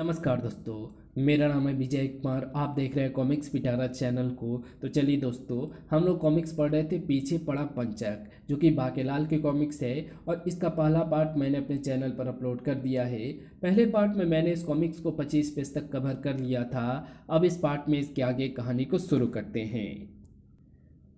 नमस्कार दोस्तों मेरा नाम है विजय कुमार आप देख रहे हैं कॉमिक्स पिटारा चैनल को तो चलिए दोस्तों हम लोग कॉमिक्स पढ़ रहे थे पीछे पड़ा पंचक जो कि बाकेलाल के कॉमिक्स है और इसका पहला पार्ट मैंने अपने चैनल पर अपलोड कर दिया है पहले पार्ट में मैंने इस कॉमिक्स को 25 पेज तक कवर कर लिया था अब इस पार्ट में इसके आगे कहानी को शुरू करते हैं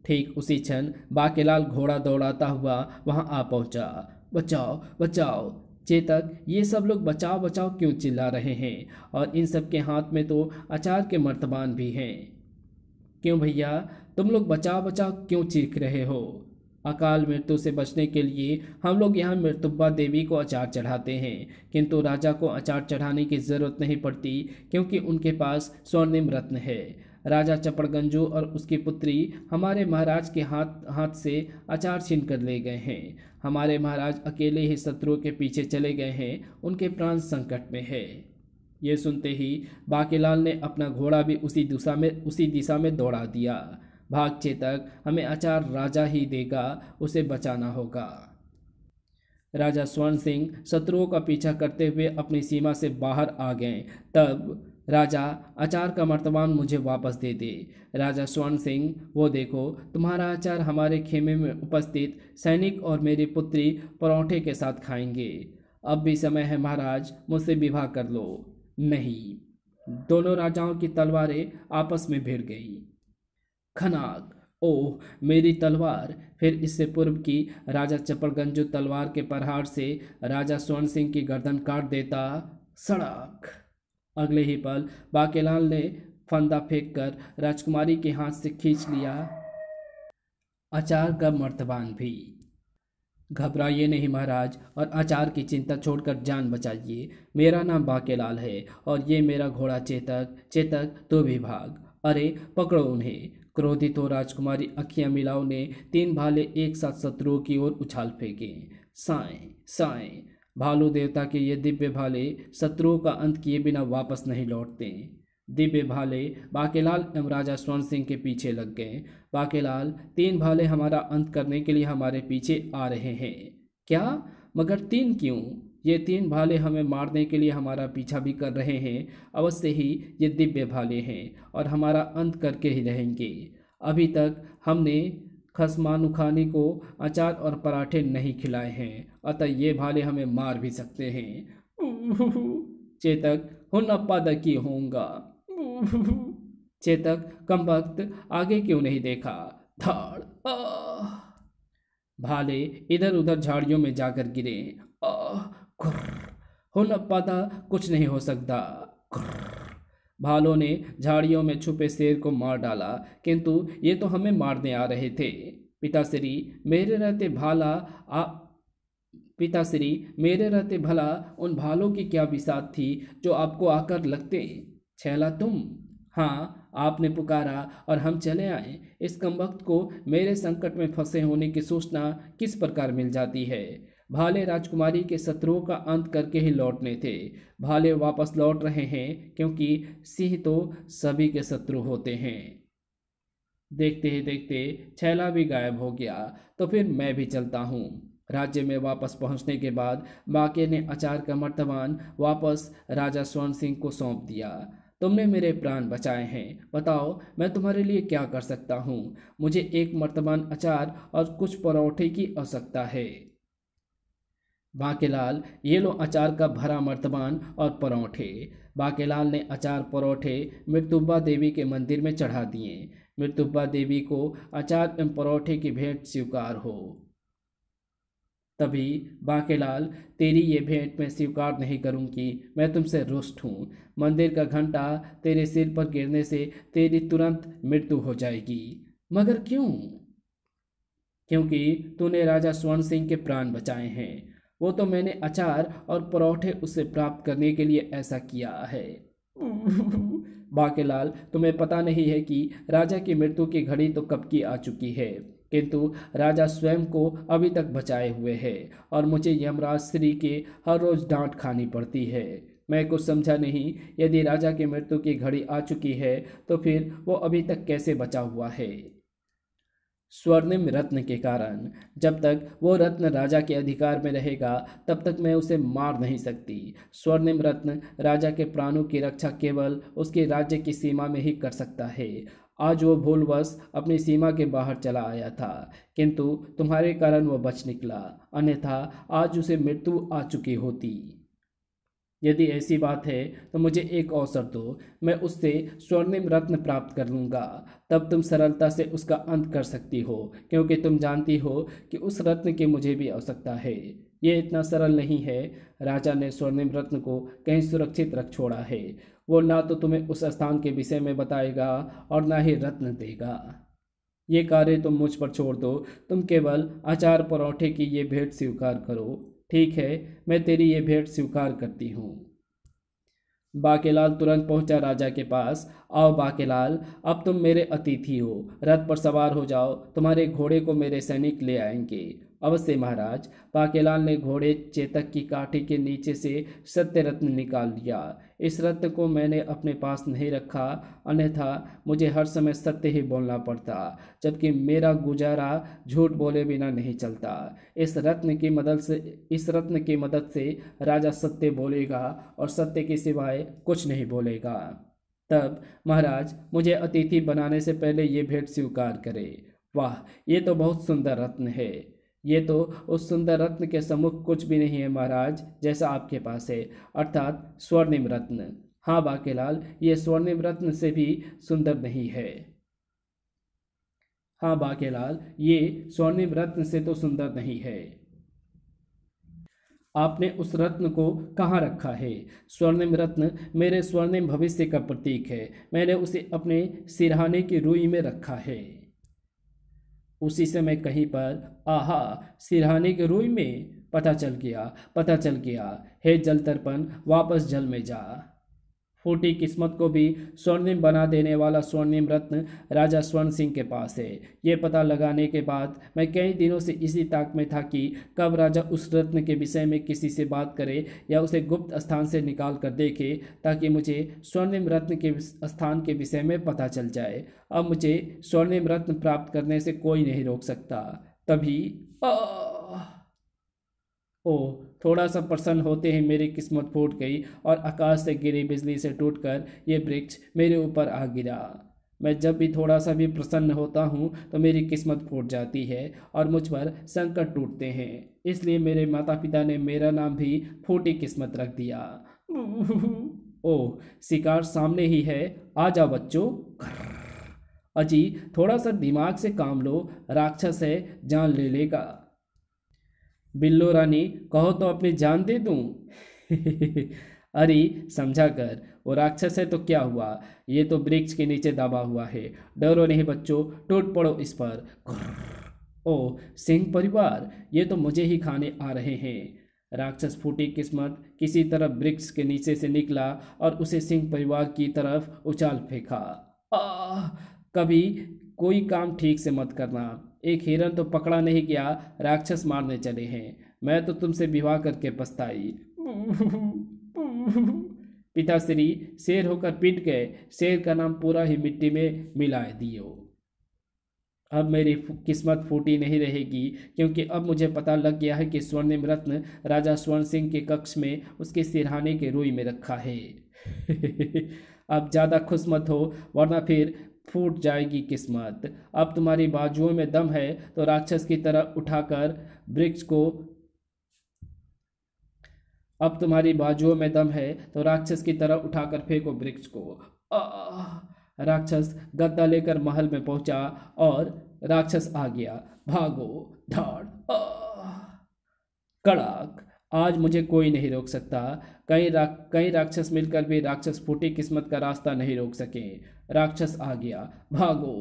ठीक उसी क्षण बाकेलाल घोड़ा दौड़ाता हुआ वहाँ आ पहुँचा बचाओ बचाओ चेतक ये सब लोग बचाओ बचाओ क्यों चिल्ला रहे हैं और इन सब के हाथ में तो अचार के मर्तबान भी हैं क्यों भैया तुम लोग बचाओ बचाओ क्यों चीख रहे हो अकाल मृत्यु से बचने के लिए हम लोग यहाँ मृतुब्बा देवी को अचार चढ़ाते हैं किंतु राजा को अचार चढ़ाने की ज़रूरत नहीं पड़ती क्योंकि उनके पास स्वर्णिम रत्न है राजा चपड़गंजो और उसकी पुत्री हमारे महाराज के हाथ हाथ से आचार छीन कर ले गए हैं हमारे महाराज अकेले ही शत्रुओं के पीछे चले गए हैं उनके प्राण संकट में है ये सुनते ही बाकेलाल ने अपना घोड़ा भी उसी दिशा में उसी दिशा में दौड़ा दिया भाग चेतक हमें आचार राजा ही देगा उसे बचाना होगा राजा स्वर्ण सिंह शत्रुओं का पीछा करते हुए अपनी सीमा से बाहर आ गए तब राजा अचार का मर्तबान मुझे वापस दे दे राजा स्वर्ण सिंह वो देखो तुम्हारा अचार हमारे खेमे में उपस्थित सैनिक और मेरी पुत्री परौठे के साथ खाएंगे अब भी समय है महाराज मुझसे विवाह कर लो नहीं दोनों राजाओं की तलवारें आपस में भिड़ गई खनाक ओह मेरी तलवार फिर इससे पूर्व की राजा चपड़गंजू तलवार के प्रहार से राजा स्वर्ण सिंह की गर्दन काट देता सड़क अगले ही पल बाकेलाल ने फंदा फेंक कर राजकुमारी के हाथ से खींच लिया अचार का मर्तबान भी घबराइए नहीं महाराज और अचार की चिंता छोड़कर जान बचाइए मेरा नाम बाकेलाल है और ये मेरा घोड़ा चेतक चेतक तो भी भाग अरे पकड़ो उन्हें क्रोधित हो राजकुमारी अखिया मिलाओ ने तीन भाले एक साथ शत्रुओं की ओर उछाल फेंके साए साए भालू देवता के ये दिव्य भाले शत्रुओं का अंत किए बिना वापस नहीं लौटते दिव्य भाले बाकेलाल एवं राजा स्वर्ण सिंह के पीछे लग गए बाकेलाल तीन भाले हमारा अंत करने के लिए हमारे पीछे आ रहे हैं क्या मगर तीन क्यों ये तीन भाले हमें मारने के लिए हमारा पीछा भी कर रहे हैं अवश्य ही ये दिव्य भाले हैं और हमारा अंत करके ही रहेंगे अभी तक हमने खसमानु खानी को अचार और पराठे नहीं खिलाए हैं अतः ये भाले हमें मार भी सकते हैं चेतक हुनप्पा दकी होऊंगा चेतक कम वक्त आगे क्यों नहीं देखा धाड़ भाले इधर उधर झाड़ियों में जाकर गिरे हुनप्पा दा कुछ नहीं हो सकता भालों ने झाड़ियों में छुपे शेर को मार डाला किंतु ये तो हमें मारने आ रहे थे पिताश्री मेरे रहते भाला आ पिताश्री मेरे रहते भला उन भालों की क्या विसात थी जो आपको आकर लगते छैला तुम हाँ आपने पुकारा और हम चले आए इस कमबख्त को मेरे संकट में फंसे होने की सूचना किस प्रकार मिल जाती है भाले राजकुमारी के शत्रुओं का अंत करके ही लौटने थे भाले वापस लौट रहे हैं क्योंकि सिंह तो सभी के शत्रु होते हैं देखते ही देखते छैला भी गायब हो गया तो फिर मैं भी चलता हूँ राज्य में वापस पहुंचने के बाद बाके ने अचार का मर्तबान वापस राजा स्वर्ण सिंह को सौंप दिया तुमने मेरे प्राण बचाए हैं बताओ मैं तुम्हारे लिए क्या कर सकता हूँ मुझे एक मर्तबान अचार और कुछ परौठे की आवश्यकता है बाकेलाल ये लो अचार का भरा मर्तबान और परौठे बाकेलाल ने अचार परौठे मृतुब्बा देवी के मंदिर में चढ़ा दिए मृतुब्बा देवी को अचार एवं परौठे की भेंट स्वीकार हो तभी बाकेलाल तेरी ये भेंट मैं स्वीकार नहीं करूँगी मैं तुमसे रुष्ट हूँ मंदिर का घंटा तेरे सिर पर गिरने से तेरी तुरंत मृत्यु हो जाएगी मगर क्यों क्योंकि तूने राजा स्वर्ण सिंह के प्राण बचाए हैं वो तो मैंने अचार और परोठे उससे प्राप्त करने के लिए ऐसा किया है बाकेलाल तुम्हें पता नहीं है कि राजा की मृत्यु की घड़ी तो कब की आ चुकी है किंतु राजा स्वयं को अभी तक बचाए हुए है और मुझे यमराज श्री के हर रोज़ डांट खानी पड़ती है मैं कुछ समझा नहीं यदि राजा की मृत्यु की घड़ी आ चुकी है तो फिर वो अभी तक कैसे बचा हुआ है स्वर्णिम रत्न के कारण जब तक वो रत्न राजा के अधिकार में रहेगा तब तक मैं उसे मार नहीं सकती स्वर्णिम रत्न राजा के प्राणों की रक्षा केवल उसके राज्य की सीमा में ही कर सकता है आज वो भूलवश अपनी सीमा के बाहर चला आया था किंतु तुम्हारे कारण वो बच निकला अन्यथा आज उसे मृत्यु आ चुकी होती यदि ऐसी बात है तो मुझे एक अवसर दो मैं उससे स्वर्णिम रत्न प्राप्त कर लूँगा तब तुम सरलता से उसका अंत कर सकती हो क्योंकि तुम जानती हो कि उस रत्न की मुझे भी आवश्यकता है ये इतना सरल नहीं है राजा ने स्वर्णिम रत्न को कहीं सुरक्षित रख छोड़ा है वो ना तो तुम्हें उस स्थान के विषय में बताएगा और ना ही रत्न देगा ये कार्य तुम मुझ पर छोड़ दो तुम केवल अचार परौठे की ये भेंट स्वीकार करो ठीक है मैं तेरी ये भेंट स्वीकार करती हूँ बाकेलाल तुरंत पहुंचा राजा के पास आओ बाकेलाल अब तुम मेरे अतिथि हो रथ पर सवार हो जाओ तुम्हारे घोड़े को मेरे सैनिक ले आएंगे अवश्य महाराज पाकेलाल ने घोड़े चेतक की काठी के नीचे से सत्य रत्न निकाल लिया इस रत्न को मैंने अपने पास नहीं रखा अन्यथा मुझे हर समय सत्य ही बोलना पड़ता जबकि मेरा गुजारा झूठ बोले बिना नहीं चलता इस रत्न की मदद से इस रत्न की मदद से राजा सत्य बोलेगा और सत्य के सिवाय कुछ नहीं बोलेगा तब महाराज मुझे अतिथि बनाने से पहले ये भेंट स्वीकार करे वाह ये तो बहुत सुंदर रत्न है ये तो उस सुंदर रत्न के सम्मुख कुछ भी नहीं है महाराज जैसा आपके पास है अर्थात स्वर्णिम रत्न हाँ बाकेलाल ये स्वर्णिम रत्न से भी सुंदर नहीं है हाँ बाकेलाल ये स्वर्णिम रत्न से तो सुंदर नहीं है आपने उस रत्न को कहाँ रखा है स्वर्णिम रत्न मेरे स्वर्णिम भविष्य का प्रतीक है मैंने उसे अपने सिरहाने की रूई में रखा है उसी समय कहीं पर आहा सिरहाने के रूई में पता चल गया पता चल गया हे जल तर्पण वापस जल में जा फूटी किस्मत को भी स्वर्णिम बना देने वाला स्वर्णिम रत्न राजा स्वर्ण सिंह के पास है ये पता लगाने के बाद मैं कई दिनों से इसी ताक में था कि कब राजा उस रत्न के विषय में किसी से बात करे या उसे गुप्त स्थान से निकाल कर देखे ताकि मुझे स्वर्णिम रत्न के स्थान के विषय में पता चल जाए अब मुझे स्वर्णिम रत्न प्राप्त करने से कोई नहीं रोक सकता तभी ओ थोड़ा सा प्रसन्न होते ही मेरी किस्मत फूट गई और आकाश से गिरी बिजली से टूटकर ये वृक्ष मेरे ऊपर आ गिरा मैं जब भी थोड़ा सा भी प्रसन्न होता हूँ तो मेरी किस्मत फूट जाती है और मुझ पर संकट टूटते हैं इसलिए मेरे माता पिता ने मेरा नाम भी फूटी किस्मत रख दिया ओह शिकार सामने ही है आ जा बच्चों अजी थोड़ा सा दिमाग से काम लो राक्षस है जान ले लेगा बिल्लो रानी कहो तो अपनी जान दे दूँ अरे समझा कर वो राक्षस है तो क्या हुआ ये तो वृक्ष के नीचे दबा हुआ है डरो नहीं बच्चों टूट पड़ो इस पर ओ सिंह परिवार ये तो मुझे ही खाने आ रहे हैं राक्षस फूटी किस्मत किसी तरफ वृक्ष के नीचे से निकला और उसे सिंह परिवार की तरफ उछाल फेंका कभी कोई काम ठीक से मत करना एक हिरन तो पकड़ा नहीं गया राक्षस मारने चले हैं मैं तो तुमसे विवाह करके पछताई पिताश्री शेर होकर पिट गए शेर का नाम पूरा ही मिट्टी में मिला दियो अब मेरी किस्मत फूटी नहीं रहेगी क्योंकि अब मुझे पता लग गया है कि स्वर्णिम रत्न राजा स्वर्ण सिंह के कक्ष में उसके सिरहाने के रोई में रखा है अब ज़्यादा खुश मत हो वरना फिर फूट जाएगी किस्मत अब तुम्हारी बाजुओं में दम है तो राक्षस की तरह उठाकर वृक्ष को अब तुम्हारी बाजुओं में दम है तो राक्षस की तरह उठाकर फेंको वृक्ष को राक्षस गद्दा लेकर महल में पहुंचा और राक्षस आ गया भागो धाड़ कड़ाक आज मुझे कोई नहीं रोक सकता कई रा कई राक्षस मिलकर भी राक्षस फूटी किस्मत का रास्ता नहीं रोक सके राक्षस आ गया भागो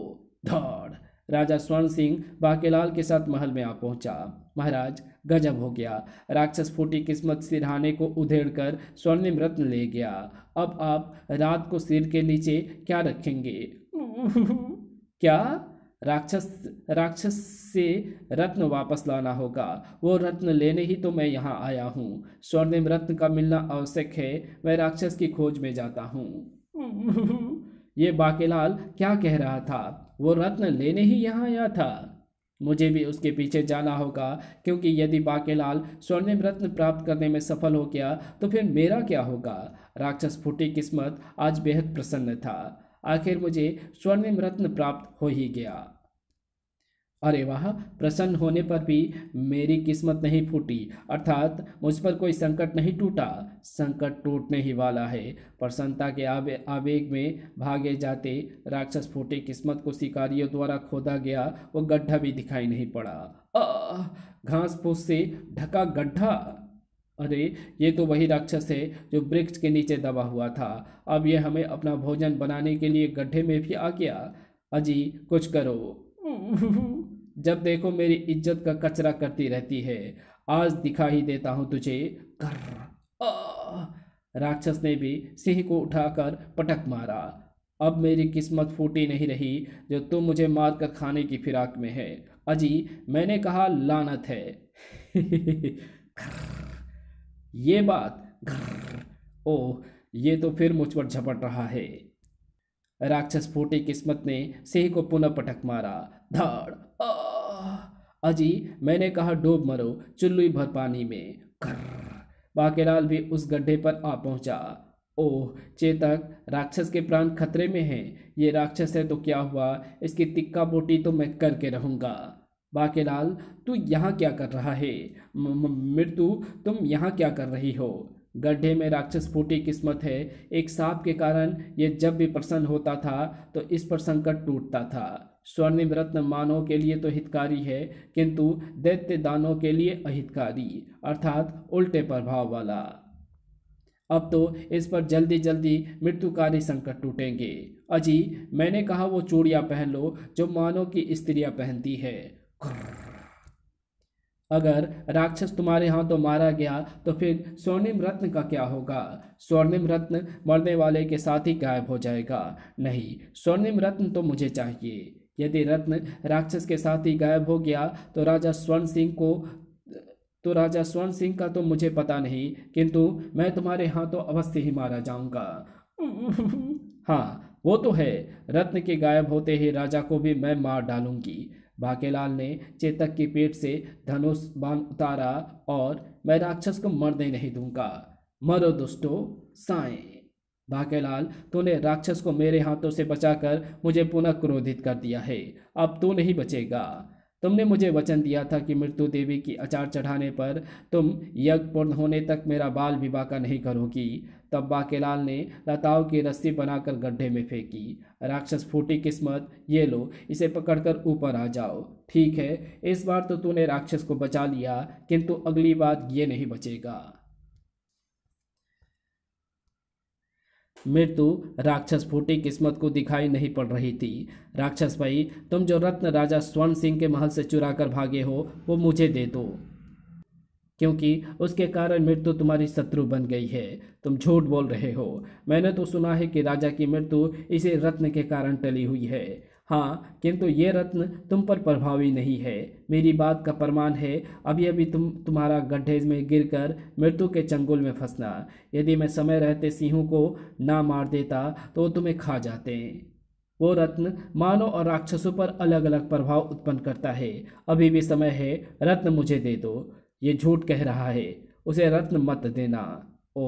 दौड़ राजा स्वर्ण सिंह बाकेलाल के साथ महल में आ पहुंचा महाराज गजब हो गया राक्षस फूटी किस्मत सिरहाने को उधेड़ कर स्वर्णिम रत्न ले गया अब आप रात को सिर के नीचे क्या रखेंगे क्या राक्षस राक्षस से रत्न वापस लाना होगा वो रत्न लेने ही तो मैं यहाँ आया हूँ स्वर्णिम रत्न का मिलना आवश्यक है मैं राक्षस की खोज में जाता हूँ ये बाकेलाल क्या कह रहा था वो रत्न लेने ही यहाँ आया था मुझे भी उसके पीछे जाना होगा क्योंकि यदि बाकेलाल स्वर्णिम रत्न प्राप्त करने में सफल हो गया तो फिर मेरा क्या होगा राक्षस फूटी किस्मत आज बेहद प्रसन्न था आखिर मुझे स्वर्णिम रत्न प्राप्त हो ही गया अरे वाह प्रसन्न होने पर भी मेरी किस्मत नहीं फूटी अर्थात मुझ पर कोई संकट नहीं टूटा संकट टूटने ही वाला है प्रसन्नता के आवे आवेग में भागे जाते राक्षस फूटे किस्मत को शिकारियों द्वारा खोदा गया वो गड्ढा भी दिखाई नहीं पड़ा घास फूस से ढका गड्ढा अरे ये तो वही राक्षस है जो वृक्ष के नीचे दबा हुआ था अब ये हमें अपना भोजन बनाने के लिए गड्ढे में भी आ गया अजी कुछ करो जब देखो मेरी इज्जत का कचरा करती रहती है आज दिखा ही देता हूँ तुझे कर राक्षस ने भी सिंह को उठाकर पटक मारा अब मेरी किस्मत फूटी नहीं रही जो तुम मुझे मार कर खाने की फिराक में है अजी मैंने कहा लानत है ये बात ओ ये तो फिर मुझ पर झपट रहा है राक्षस फूटी किस्मत ने सिंह को पुनः पटक मारा धाड़ अजी मैंने कहा डूब मरो चुल्लुई भर पानी में बाकेलाल भी उस गड्ढे पर आ पहुंचा ओह चेतक राक्षस के प्राण खतरे में हैं ये राक्षस है तो क्या हुआ इसकी तिक्का बोटी तो मैं करके रहूंगा बाकेलाल तू यहाँ क्या कर रहा है मृत्यु तुम यहाँ क्या कर रही हो गड्ढे में राक्षस फूटी किस्मत है एक सांप के कारण ये जब भी प्रसन्न होता था तो इस पर संकट टूटता था स्वर्णिम रत्न मानव के लिए तो हितकारी है किंतु दैत्य दानों के लिए अहितकारी अर्थात उल्टे प्रभाव वाला अब तो इस पर जल्दी जल्दी मृत्युकारी संकट टूटेंगे अजी मैंने कहा वो चूड़ियाँ पहन लो जो मानव की स्त्रियाँ पहनती है अगर राक्षस तुम्हारे यहाँ तो मारा गया तो फिर स्वर्णिम रत्न का क्या होगा स्वर्णिम रत्न मरने वाले के साथ ही गायब हो जाएगा नहीं स्वर्णिम रत्न तो मुझे चाहिए यदि रत्न राक्षस के साथ ही गायब हो गया तो राजा स्वर्ण सिंह को तो राजा स्वर्ण सिंह का तो मुझे पता नहीं किंतु मैं तुम्हारे यहाँ तो अवश्य ही मारा जाऊँगा हाँ वो तो है रत्न के गायब होते ही राजा को भी मैं मार डालूंगी भाकेलाल ने चेतक के पेट से धनुष बाण उतारा और मैं राक्षस को मरने नहीं दूंगा मरो दुष्टो साए भाकेलाल तूने राक्षस को मेरे हाथों से बचाकर मुझे पुनः क्रोधित कर दिया है अब तू नहीं बचेगा तुमने मुझे वचन दिया था कि मृत्यु देवी की अचार चढ़ाने पर तुम यज्ञ पूर्ण होने तक मेरा बाल विवाह नहीं करोगी तब बाकेलाल ने लताओं की रस्सी बनाकर गड्ढे में फेंकी राक्षस फूटी किस्मत ये लो इसे पकड़कर ऊपर आ जाओ ठीक है इस बार तो तूने राक्षस को बचा लिया किंतु अगली बार ये नहीं बचेगा मृत्यु राक्षस फूटी किस्मत को दिखाई नहीं पड़ रही थी राक्षस भाई तुम जो रत्न राजा स्वर्ण सिंह के महल से चुरा कर भागे हो वो मुझे दे दो क्योंकि उसके कारण मृत्यु तुम्हारी शत्रु बन गई है तुम झूठ बोल रहे हो मैंने तो सुना है कि राजा की मृत्यु इसी रत्न के कारण टली हुई है हाँ किंतु ये रत्न तुम पर प्रभावी नहीं है मेरी बात का प्रमाण है अभी अभी तुम तुम्हारा गड्ढे में गिरकर मृत्यु के चंगुल में फंसना यदि मैं समय रहते सिंहों को ना मार देता तो तुम्हें खा जाते वो रत्न मानव और राक्षसों पर अलग अलग प्रभाव उत्पन्न करता है अभी भी समय है रत्न मुझे दे दो ये झूठ कह रहा है उसे रत्न मत देना ओ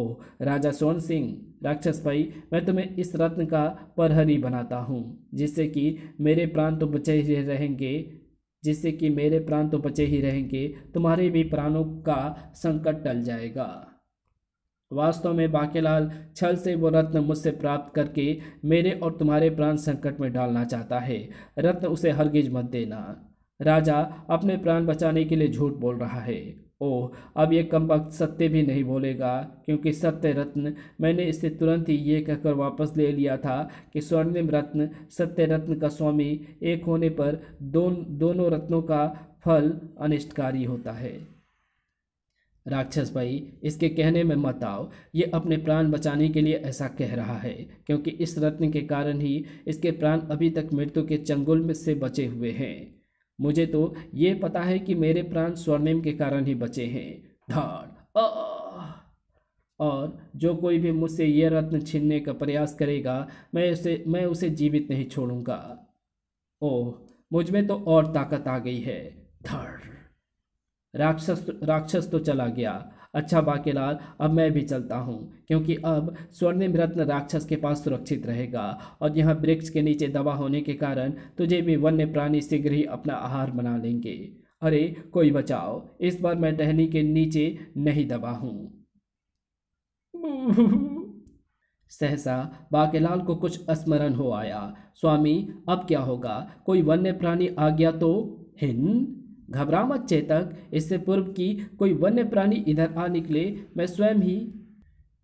राजा सोन सिंह राक्षस भाई मैं तुम्हें इस रत्न का परहरी बनाता हूँ जिससे कि मेरे प्राण तो बचे ही रहेंगे जिससे कि मेरे प्राण तो बचे ही रहेंगे तुम्हारे भी प्राणों का संकट टल जाएगा वास्तव में बाकेलाल छल से वो रत्न मुझसे प्राप्त करके मेरे और तुम्हारे प्राण संकट में डालना चाहता है रत्न उसे हरगिज मत देना राजा अपने प्राण बचाने के लिए झूठ बोल रहा है ओ अब ये कम वक्त सत्य भी नहीं बोलेगा क्योंकि सत्य रत्न मैंने इसे तुरंत ही ये कहकर वापस ले लिया था कि स्वर्णिम रत्न सत्य रत्न का स्वामी एक होने पर दो दोनों रत्नों का फल अनिष्टकारी होता है राक्षस भाई इसके कहने में मत आओ ये अपने प्राण बचाने के लिए ऐसा कह रहा है क्योंकि इस रत्न के कारण ही इसके प्राण अभी तक मृत्यु के चंगुल में से बचे हुए हैं मुझे तो ये पता है कि मेरे प्राण स्वर्णिम के कारण ही बचे हैं धड़ और जो कोई भी मुझसे ये रत्न छीनने का प्रयास करेगा मैं उसे मैं उसे जीवित नहीं छोड़ूंगा ओह मुझ में तो और ताकत आ गई है धड़ राक्षस राक्षस तो चला गया अच्छा बाकेलाल अब मैं भी चलता हूँ क्योंकि अब स्वर्णिम रत्न राक्षस के पास सुरक्षित रहेगा और यहाँ वृक्ष के नीचे दबा होने के कारण तुझे भी वन्य प्राणी शीघ्र ही अपना आहार बना लेंगे अरे कोई बचाओ इस बार मैं टहनी के नीचे नहीं दबा हूँ सहसा बाकेलाल को कुछ स्मरण हो आया स्वामी अब क्या होगा कोई वन्य प्राणी आ गया तो हिंद घबरा मत चेतक इससे पूर्व की कोई वन्य प्राणी इधर आ निकले मैं स्वयं ही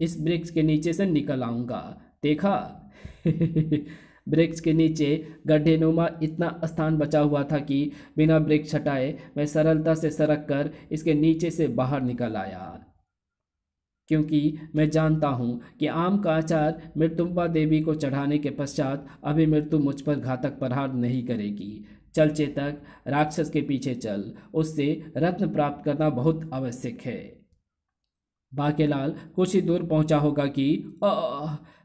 इस वृक्ष के नीचे से निकल आऊँगा देखा वृक्ष के नीचे गड्ढे नुमा इतना स्थान बचा हुआ था कि बिना वृक्ष हटाए मैं सरलता से सरक कर इसके नीचे से बाहर निकल आया क्योंकि मैं जानता हूँ कि आम का आचार मृतुम्बा देवी को चढ़ाने के पश्चात अभी मृत्यु मुझ पर घातक प्रहार नहीं करेगी चल चेतक राक्षस के पीछे चल उससे रत्न प्राप्त करना बहुत आवश्यक है बाकेलाल कुछ ही दूर पहुंचा होगा कि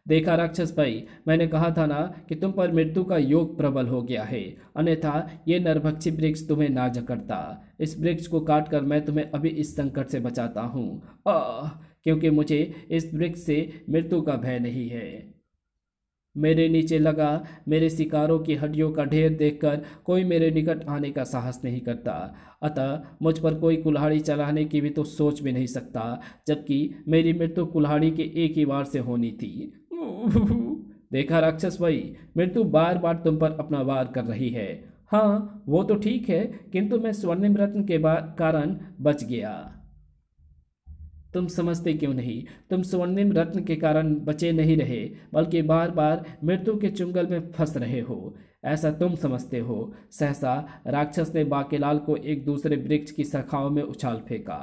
देखा राक्षस भाई मैंने कहा था ना कि तुम पर मृत्यु का योग प्रबल हो गया है अन्यथा ये नरभक्षी वृक्ष तुम्हें ना जकड़ता इस वृक्ष को काट कर मैं तुम्हें अभी इस संकट से बचाता हूँ क्योंकि मुझे इस वृक्ष से मृत्यु का भय नहीं है मेरे नीचे लगा मेरे शिकारों की हड्डियों का ढेर देखकर कोई मेरे निकट आने का साहस नहीं करता अतः मुझ पर कोई कुल्हाड़ी चलाने की भी तो सोच भी नहीं सकता जबकि मेरी मृत्यु कुल्हाड़ी के एक ही वार से होनी थी देखा राक्षस भाई मृत्यु बार बार तुम पर अपना वार कर रही है हाँ वो तो ठीक है किंतु मैं स्वर्णिम रत्न के कारण बच गया तुम समझते क्यों नहीं तुम स्वर्णिम रत्न के कारण बचे नहीं रहे बल्कि बार बार मृत्यु के चुंगल में फंस रहे हो ऐसा तुम समझते हो सहसा राक्षस ने बाकेलाल को एक दूसरे वृक्ष की शाखाओं में उछाल फेंका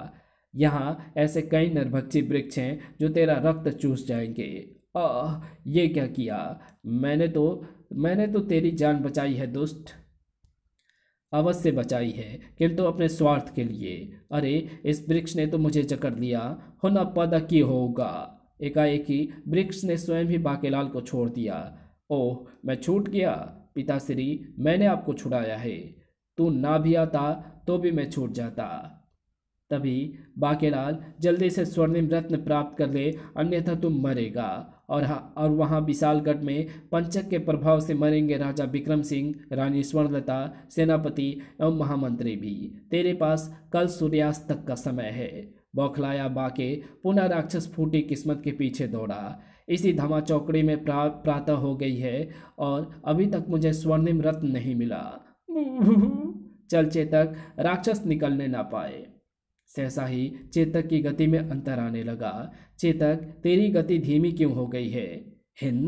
यहाँ ऐसे कई नरभक्षी वृक्ष हैं जो तेरा रक्त चूस जाएंगे आह ये क्या किया मैंने तो मैंने तो तेरी जान बचाई है दुष्ट अवश्य बचाई है किंतु तो अपने स्वार्थ के लिए अरे इस वृक्ष ने तो मुझे जकड़ लिया होना पदा की होगा एकाएक ही वृक्ष ने स्वयं ही बाकेलाल को छोड़ दिया ओह मैं छूट गया पिताश्री मैंने आपको छुड़ाया है तू ना भी आता तो भी मैं छूट जाता तभी बाकेलाल जल्दी से स्वर्णिम रत्न प्राप्त कर ले अन्यथा तुम मरेगा और हाँ और वहाँ विशालगढ़ में पंचक के प्रभाव से मरेंगे राजा विक्रम सिंह रानी स्वर्णलता सेनापति एवं महामंत्री भी तेरे पास कल सूर्यास्त तक का समय है बौखलाया बाके पुनः राक्षस फूटी किस्मत के पीछे दौड़ा इसी धमा चौकड़ी में प्रा, प्रातः हो गई है और अभी तक मुझे स्वर्णिम रत्न नहीं मिला चल चेतक राक्षस निकलने ना पाए सहसा ही चेतक की गति में अंतर आने लगा चेतक तेरी गति धीमी क्यों हो गई है हिन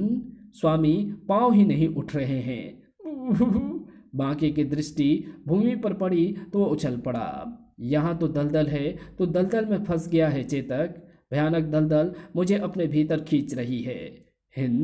स्वामी पाँव ही नहीं उठ रहे हैं बाकी की दृष्टि भूमि पर पड़ी तो वो उछल पड़ा यहाँ तो दलदल है तो दलदल में फंस गया है चेतक भयानक दलदल मुझे अपने भीतर खींच रही है हिन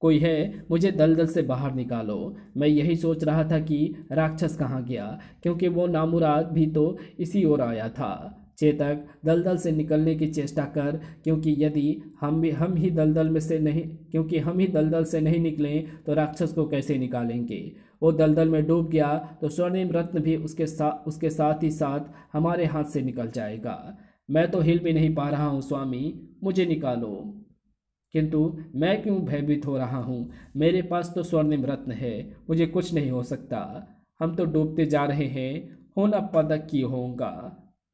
कोई है मुझे दलदल से बाहर निकालो मैं यही सोच रहा था कि राक्षस कहाँ गया क्योंकि वो नामुराद भी तो इसी ओर आया था चेतक दलदल से निकलने की चेष्टा कर क्योंकि यदि हम भी हम ही दलदल में से नहीं क्योंकि हम ही दलदल से नहीं निकलें तो राक्षस को कैसे निकालेंगे वो दलदल में डूब गया तो स्वर्णिम रत्न भी उसके साथ उसके साथ ही साथ हमारे हाथ से निकल जाएगा मैं तो हिल भी नहीं पा रहा हूँ स्वामी मुझे निकालो किंतु मैं क्यों भयभीत हो रहा हूँ मेरे पास तो स्वर्णिम रत्न है मुझे कुछ नहीं हो सकता हम तो डूबते जा रहे हैं होना पदक की होगा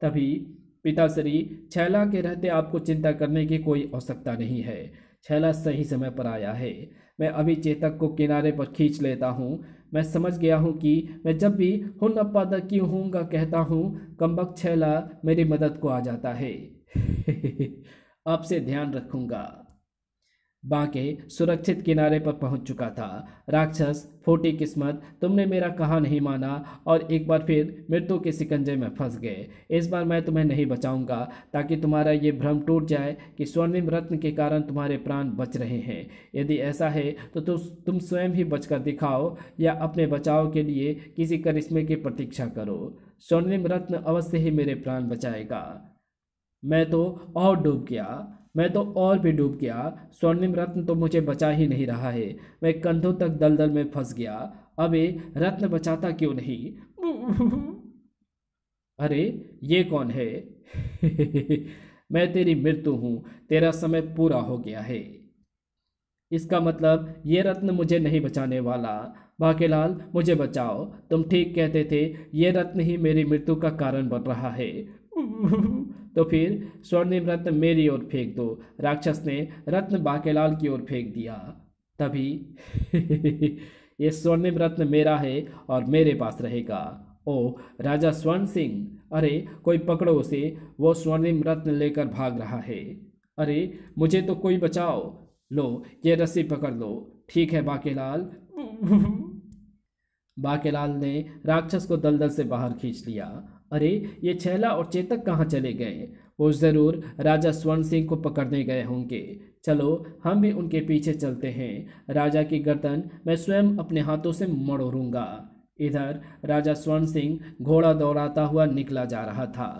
तभी पिताश्री छैला के रहते आपको चिंता करने की कोई आवश्यकता नहीं है छैला सही समय पर आया है मैं अभी चेतक को किनारे पर खींच लेता हूँ मैं समझ गया हूँ कि मैं जब भी हुन अप्पा की हूँगा कहता हूँ कम्बक छैला मेरी मदद को आ जाता है आपसे ध्यान रखूँगा बाके सुरक्षित किनारे पर पहुंच चुका था राक्षस फोटी किस्मत तुमने मेरा कहा नहीं माना और एक बार फिर मृत्यु के सिकंजे में फंस गए इस बार मैं तुम्हें नहीं बचाऊंगा ताकि तुम्हारा ये भ्रम टूट जाए कि स्वर्णिम रत्न के कारण तुम्हारे प्राण बच रहे हैं यदि ऐसा है तो तु, तुम स्वयं ही बचकर दिखाओ या अपने बचाव के लिए किसी करिश्मे की प्रतीक्षा करो स्वर्णिम रत्न अवश्य ही मेरे प्राण बचाएगा मैं तो और डूब गया मैं तो और भी डूब गया स्वर्णिम रत्न तो मुझे बचा ही नहीं रहा है मैं कंधों तक दलदल में फंस गया अबे रत्न बचाता क्यों नहीं अरे ये कौन है मैं तेरी मृत्यु हूँ तेरा समय पूरा हो गया है इसका मतलब ये रत्न मुझे नहीं बचाने वाला बाकेलाल मुझे बचाओ तुम ठीक कहते थे ये रत्न ही मेरी मृत्यु का कारण बन रहा है तो फिर स्वर्णिम रत्न मेरी ओर फेंक दो राक्षस ने रत्न बाकेलाल की ओर फेंक दिया तभी ये स्वर्णिम रत्न मेरा है और मेरे पास रहेगा ओ राजा स्वर्ण सिंह अरे कोई पकड़ो उसे वो स्वर्णिम रत्न लेकर भाग रहा है अरे मुझे तो कोई बचाओ लो ये रस्सी पकड़ लो ठीक है बाकेलाल बाकेलाल ने राक्षस को दलदल से बाहर खींच लिया अरे ये छैला और चेतक कहाँ चले गए वो ज़रूर राजा स्वर्ण सिंह को पकड़ने गए होंगे चलो हम भी उनके पीछे चलते हैं राजा की गर्दन मैं स्वयं अपने हाथों से मड़ोरूंगा इधर राजा स्वर्ण सिंह घोड़ा दौड़ाता हुआ निकला जा रहा था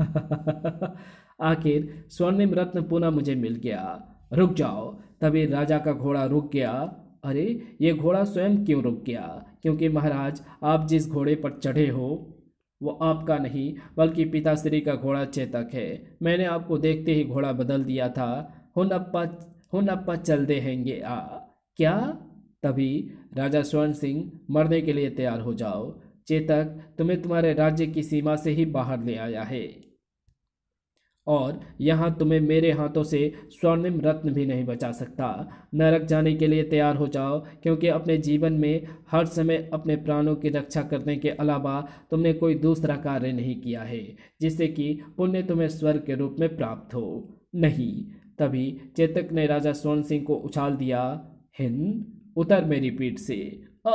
आखिर स्वर्णिम रत्न पुनः मुझे मिल गया रुक जाओ तभी राजा का घोड़ा रुक गया अरे ये घोड़ा स्वयं क्यों रुक गया क्योंकि महाराज आप जिस घोड़े पर चढ़े हो वो आपका नहीं बल्कि पिताश्री का घोड़ा चेतक है मैंने आपको देखते ही घोड़ा बदल दिया था हुन अप्पा हुन अप्पा चल हेंगे आ क्या तभी राजा स्वर्ण सिंह मरने के लिए तैयार हो जाओ चेतक तुम्हें तुम्हारे राज्य की सीमा से ही बाहर ले आया है और यहाँ तुम्हें मेरे हाथों से स्वर्णिम रत्न भी नहीं बचा सकता नरक जाने के लिए तैयार हो जाओ क्योंकि अपने जीवन में हर समय अपने प्राणों की रक्षा करने के अलावा तुमने कोई दूसरा कार्य नहीं किया है जिससे कि पुण्य तुम्हें स्वर्ग के रूप में प्राप्त हो नहीं तभी चेतक ने राजा स्वर्ण सिंह को उछाल दिया हिन्द उतर मेरी पीठ से आ,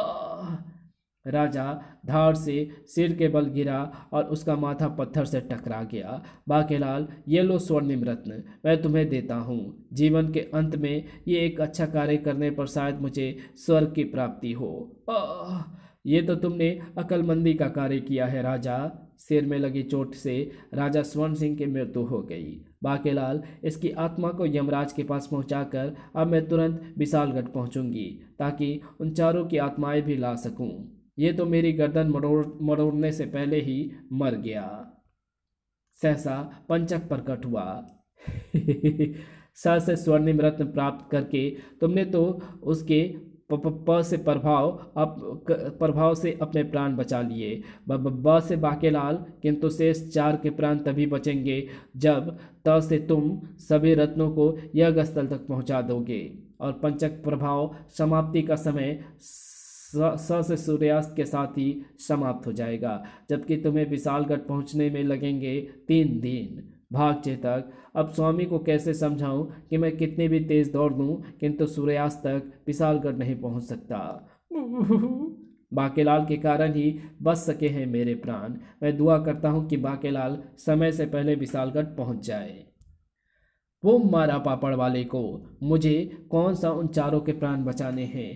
राजा धार से सिर के बल गिरा और उसका माथा पत्थर से टकरा गया बाकेलाल ये लो स्वर्णिम रत्न मैं तुम्हें देता हूँ जीवन के अंत में ये एक अच्छा कार्य करने पर शायद मुझे स्वर्ग की प्राप्ति हो आ, ये तो तुमने अकलमंदी का कार्य किया है राजा सिर में लगी चोट से राजा स्वर्ण सिंह की मृत्यु हो गई बाकेलाल इसकी आत्मा को यमराज के पास पहुंचाकर अब मैं तुरंत विशालगढ़ पहुंचूंगी ताकि उन चारों की आत्माएं भी ला सकूं ये तो मेरी गर्दन मरोड़ मरोड़ने से पहले ही मर गया सहसा पंचक प्रकट हुआ सर से स्वर्णिम रत्न प्राप्त करके तुमने तो उसके प से प्रभाव अप प्रभाव से अपने प्राण बचा लिए ब से बाकेलाल किंतु शेष चार के प्राण तभी बचेंगे जब त से तुम सभी रत्नों को यज्ञ स्थल तक पहुंचा दोगे और पंचक प्रभाव समाप्ति का समय स से सूर्यास्त के साथ ही समाप्त हो जाएगा जबकि तुम्हें विशालगढ़ पहुंचने में लगेंगे तीन दिन भाग चेतक अब स्वामी को कैसे समझाऊं कि मैं कितनी भी तेज़ दौड़ दूं किंतु सूर्यास्त तक विशालगढ़ नहीं पहुंच सकता बाकेलाल के कारण ही बच सके हैं मेरे प्राण मैं दुआ करता हूं कि बाकेलाल समय से पहले विशालगढ़ पहुंच जाए वो मारा पापड़ वाले को मुझे कौन सा उन चारों के प्राण बचाने हैं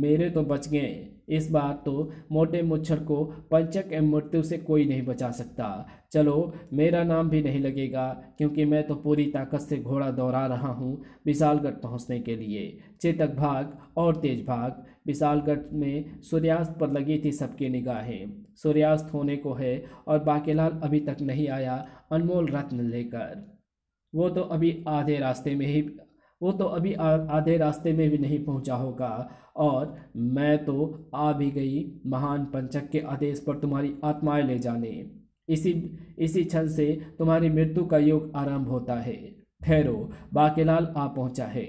मेरे तो बच गए इस बार तो मोटे मुच्छर को पंचक एवं मृत्यु से कोई नहीं बचा सकता चलो मेरा नाम भी नहीं लगेगा क्योंकि मैं तो पूरी ताकत से घोड़ा दौड़ा रहा हूँ विशालगढ़ पहुँचने के लिए चेतक भाग और तेज भाग विशालगढ़ में सूर्यास्त पर लगी थी सबकी निगाहें सूर्यास्त होने को है और बाकेलाल अभी तक नहीं आया अनमोल रत्न लेकर वो तो अभी आधे रास्ते में ही वो तो अभी आधे रास्ते में भी नहीं पहुंचा होगा और मैं तो आ भी गई महान पंचक के आदेश पर तुम्हारी आत्माएं ले जाने इसी इसी क्षण से तुम्हारी मृत्यु का योग आरंभ होता है ठहरो बाकेलाल आ पहुंचा है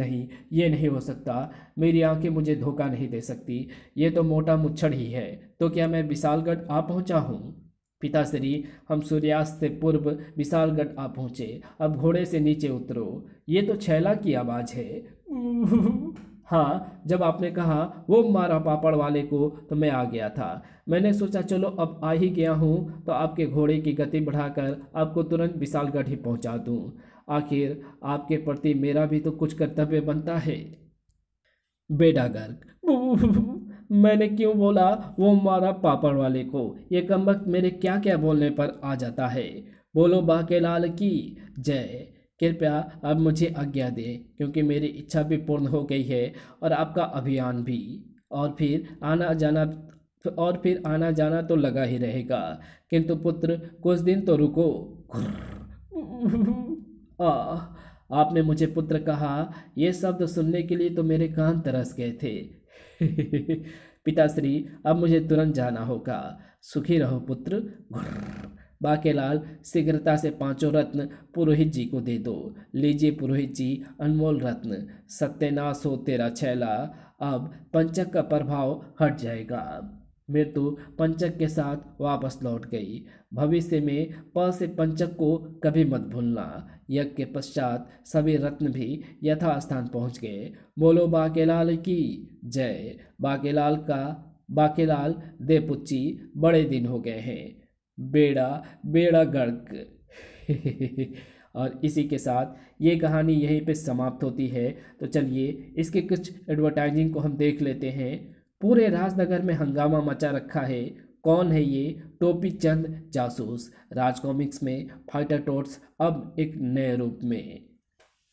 नहीं ये नहीं हो सकता मेरी आंखें मुझे धोखा नहीं दे सकती ये तो मोटा मुच्छड़ ही है तो क्या मैं विशालगढ़ आ पहुंचा हूँ पिताश्री हम सूर्यास्त से पूर्व विशालगढ़ आ पहुँचे अब घोड़े से नीचे उतरो ये तो छैला की आवाज़ है हाँ जब आपने कहा वो मारा पापड़ वाले को तो मैं आ गया था मैंने सोचा चलो अब आ ही गया हूँ तो आपके घोड़े की गति बढ़ाकर आपको तुरंत विशालगढ़ ही पहुँचा दूँ आखिर आपके प्रति मेरा भी तो कुछ कर्तव्य बनता है बेडागर्ग गर्ग मैंने क्यों बोला वो मारा पापड़ वाले को ये वक्त मेरे क्या क्या बोलने पर आ जाता है बोलो बाके लाल की जय कृपया अब मुझे आज्ञा दे क्योंकि मेरी इच्छा भी पूर्ण हो गई है और आपका अभियान भी और फिर आना जाना और फिर आना जाना तो लगा ही रहेगा किंतु पुत्र कुछ दिन तो रुको आ आपने मुझे पुत्र कहा यह शब्द सुनने के लिए तो मेरे कान तरस गए थे पिताश्री अब मुझे तुरंत जाना होगा सुखी रहो पुत्र बाकेलाल शीघ्रता से पांचों रत्न पुरोहित जी को दे दो लीजिए पुरोहित जी अनमोल रत्न सत्यनाश हो तेरा छैला अब पंचक का प्रभाव हट जाएगा मृत्यु पंचक के साथ वापस लौट गई भविष्य में प से पंचक को कभी मत भूलना यज्ञ के पश्चात सभी रत्न भी यथास्थान पहुंच गए बोलो बाकेलाल की जय बाकेलाल का बाकेलाल देपुच्ची बड़े दिन हो गए हैं बेड़ा बेड़ा गर्क और इसी के साथ ये कहानी यहीं पे समाप्त होती है तो चलिए इसके कुछ एडवर्टाइजिंग को हम देख लेते हैं पूरे राजनगर में हंगामा मचा रखा है कौन है ये टोपी चंद जासूस राजकॉमिक्स में फाइटर टोट्स अब एक नए रूप में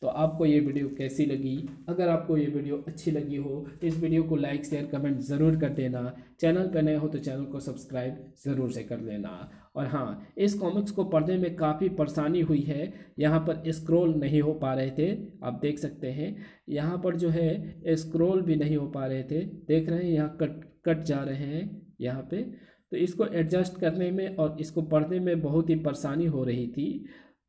तो आपको ये वीडियो कैसी लगी अगर आपको ये वीडियो अच्छी लगी हो तो इस वीडियो को लाइक शेयर कमेंट ज़रूर कर देना चैनल पर नए हो तो चैनल को सब्सक्राइब ज़रूर से कर लेना और हाँ इस कॉमिक्स को पढ़ने में काफ़ी परेशानी हुई है यहाँ पर स्क्रॉल नहीं हो पा रहे थे आप देख सकते हैं यहाँ पर जो है स्क्रॉल भी नहीं हो पा रहे थे देख रहे हैं यहाँ कट कट जा रहे हैं यहाँ पर तो इसको एडजस्ट करने में और इसको पढ़ने में बहुत ही परेशानी हो रही थी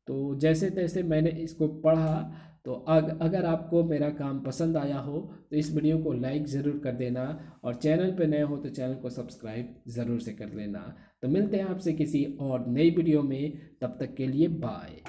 तो जैसे तैसे मैंने इसको पढ़ा तो अग, अगर आपको मेरा काम पसंद आया हो तो इस वीडियो को लाइक ज़रूर कर देना और चैनल पर नए हो तो चैनल को सब्सक्राइब ज़रूर से कर लेना तो मिलते हैं आपसे किसी और नई वीडियो में तब तक के लिए बाय